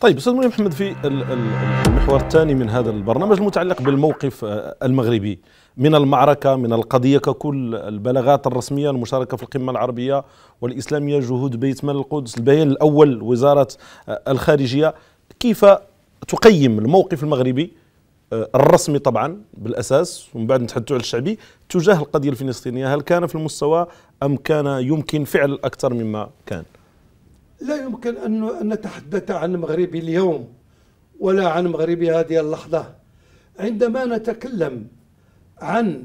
طيب استاذ محمد في المحور الثاني من هذا البرنامج المتعلق بالموقف آه، المغربي من المعركه من القضيه ككل البلاغات الرسميه المشاركه في القمه العربيه والاسلاميه جهود بيت مال القدس البيان الاول وزاره آه، الخارجيه كيف تقيم الموقف المغربي آه، الرسمي طبعا بالاساس ومن بعد نتحدثوا على الشعبي تجاه القضيه الفلسطينيه هل كان في المستوى ام كان يمكن فعل اكثر مما كان؟ لا يمكن أن نتحدث عن مغربي اليوم ولا عن مغربي هذه اللحظة عندما نتكلم عن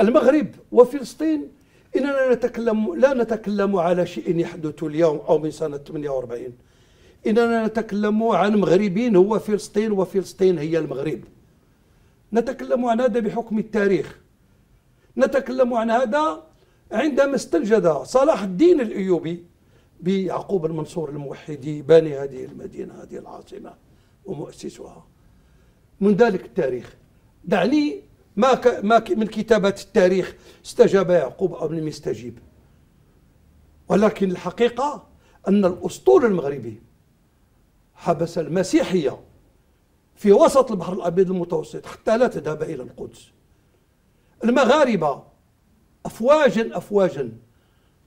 المغرب وفلسطين إننا نتكلم لا نتكلم على شيء يحدث اليوم أو من سنة 48 إننا نتكلم عن مغربين هو فلسطين وفلسطين هي المغرب نتكلم عن هذا بحكم التاريخ نتكلم عن هذا عندما استنجد صلاح الدين الأيوبي بيعقوب المنصور الموحدي باني هذه المدينة هذه العاصمة ومؤسسها من ذلك التاريخ دعني ما ك ما ك من كتابات التاريخ استجاب يعقوب أو لم يستجيب ولكن الحقيقة أن الأسطول المغربي حبس المسيحية في وسط البحر الأبيض المتوسط حتى لا تذهب إلى القدس المغاربة أفواجا أفواجا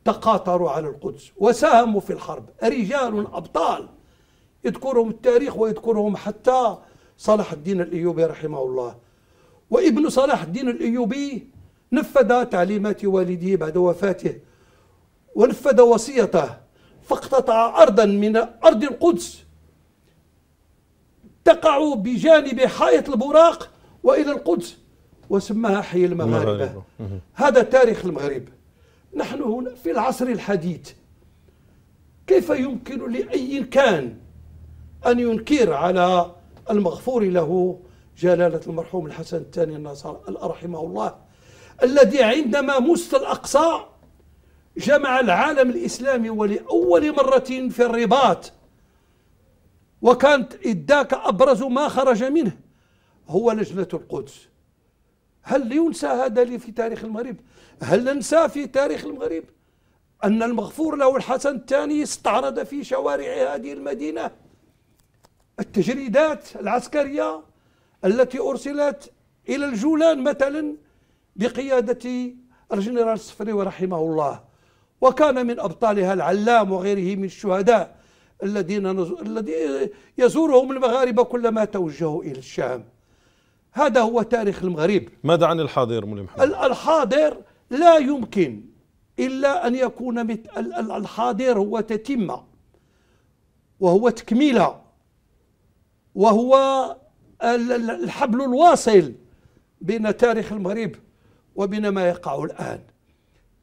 تقاطروا على القدس وساهموا في الحرب رجال أبطال يذكرهم التاريخ ويذكرهم حتى صلاح الدين الأيوبي رحمه الله وابن صلاح الدين الأيوبي نفذ تعليمات والده بعد وفاته ونفذ وصيته فاقتطع أرضا من أرض القدس تقع بجانب حائط البراق وإلى القدس وسماها حي المغاربة هذا تاريخ المغرب نحن هنا في العصر الحديث كيف يمكن لأي كان أن ينكر على المغفور له جلالة المرحوم الحسن الثاني الناصر رحمه الله الذي عندما مست الأقصى جمع العالم الإسلامي ولأول مرة في الرباط وكانت إداك أبرز ما خرج منه هو لجنة القدس هل ينسى هذا لي في تاريخ المغرب هل ننسى في تاريخ المغرب أن المغفور له الحسن الثاني استعرض في شوارع هذه المدينة التجريدات العسكرية التي أرسلت إلى الجولان مثلا بقيادة الجنرال الصفري ورحمه الله وكان من أبطالها العلام وغيره من الشهداء الذين الذي يزورهم المغاربة كلما توجهوا إلى الشام هذا هو تاريخ المغرب ماذا عن الحاضر مولي محمد الحاضر لا يمكن إلا أن يكون مثل الحاضر هو تتمة وهو تكملة وهو الحبل الواصل بين تاريخ المغرب وبين ما يقع الآن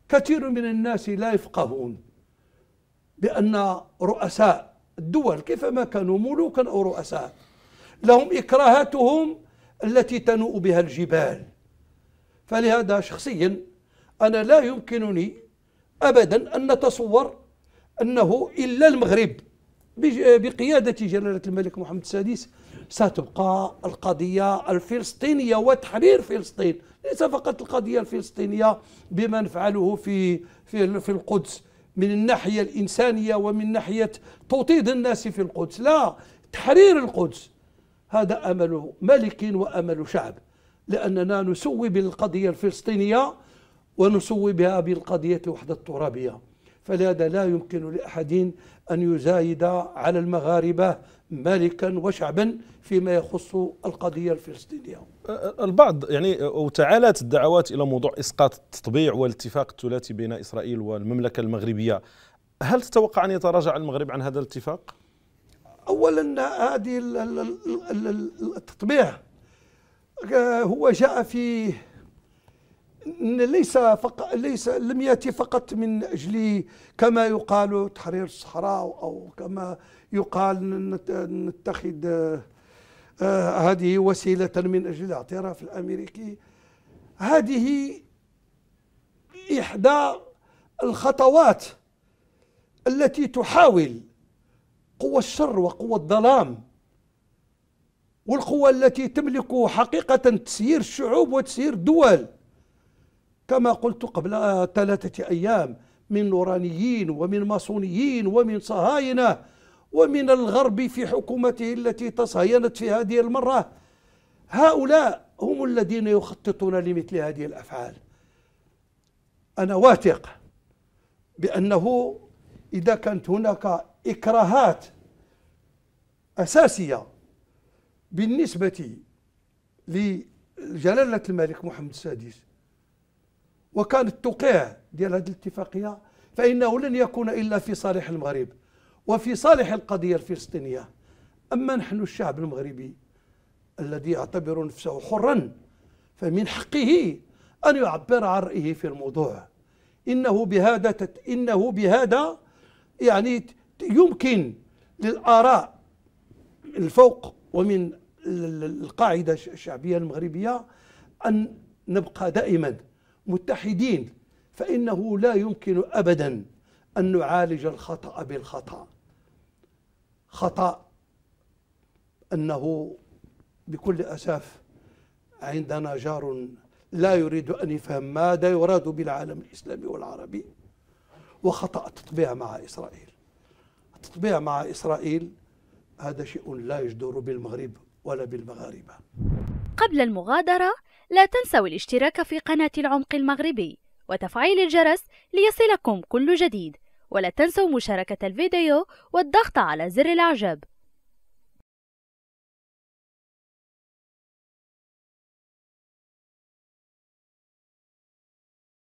كثير من الناس لا يفقهون بأن رؤساء الدول كيفما كانوا ملوكا أو رؤساء لهم إكراهاتهم التي تنوء بها الجبال فلهذا شخصيا أنا لا يمكنني أبدا أن نتصور أنه إلا المغرب بقيادة جلالة الملك محمد السادس ستبقى القضية الفلسطينية وتحرير فلسطين ليس فقط القضية الفلسطينية بما نفعله في في في القدس من الناحية الإنسانية ومن ناحية توطيد الناس في القدس لا تحرير القدس هذا أمل ملك وأمل شعب لأننا نسوي بالقضية الفلسطينية ونسوي بها بالقضية الوحدة الترابية فلهذا لا يمكن لأحد أن يزايد على المغاربة ملكا وشعبا فيما يخص القضية الفلسطينية البعض يعني وتعالت الدعوات إلى موضوع إسقاط التطبيع والاتفاق الثلاثي بين إسرائيل والمملكة المغربية هل تتوقع أن يتراجع المغرب عن هذا الاتفاق؟ اولا هذه التطبيع آه، هو جاء في ليس فقط ليس لم ياتي فقط من اجل كما يقال تحرير الصحراء او كما يقال نتخذ آه، هذه وسيله من اجل الاعتراف الامريكي هذه احدى الخطوات التي تحاول قوى الشر وقوى الظلام والقوى التي تملك حقيقة تسيير الشعوب وتسيير دول كما قلت قبل ثلاثة أيام من نورانيين ومن ماسونيين ومن صهاينة ومن الغرب في حكومته التي تصهينت في هذه المرة هؤلاء هم الذين يخططون لمثل هذه الأفعال أنا واثق بأنه إذا كانت هناك إكراهات أساسية بالنسبة لجلالة الملك محمد السادس وكان التوقيع ديال هذه الاتفاقية فإنه لن يكون إلا في صالح المغرب وفي صالح القضية الفلسطينية أما نحن الشعب المغربي الذي يعتبر نفسه حرا فمن حقه أن يعبر عن رأيه في الموضوع إنه بهذا إنه بهذا يعني يمكن للآراء الفوق ومن القاعدة الشعبية المغربية أن نبقى دائما متحدين فإنه لا يمكن أبدا أن نعالج الخطأ بالخطأ خطأ أنه بكل أسف عندنا جار لا يريد أن يفهم ماذا يراد بالعالم الإسلامي والعربي وخطأ التطبيع مع إسرائيل التطبيع مع إسرائيل هذا شيء لا يجدر بالمغرب ولا بالمغاربة قبل المغادرة لا تنسوا الاشتراك في قناة العمق المغربي وتفعيل الجرس ليصلكم كل جديد ولا تنسوا مشاركة الفيديو والضغط على زر الإعجاب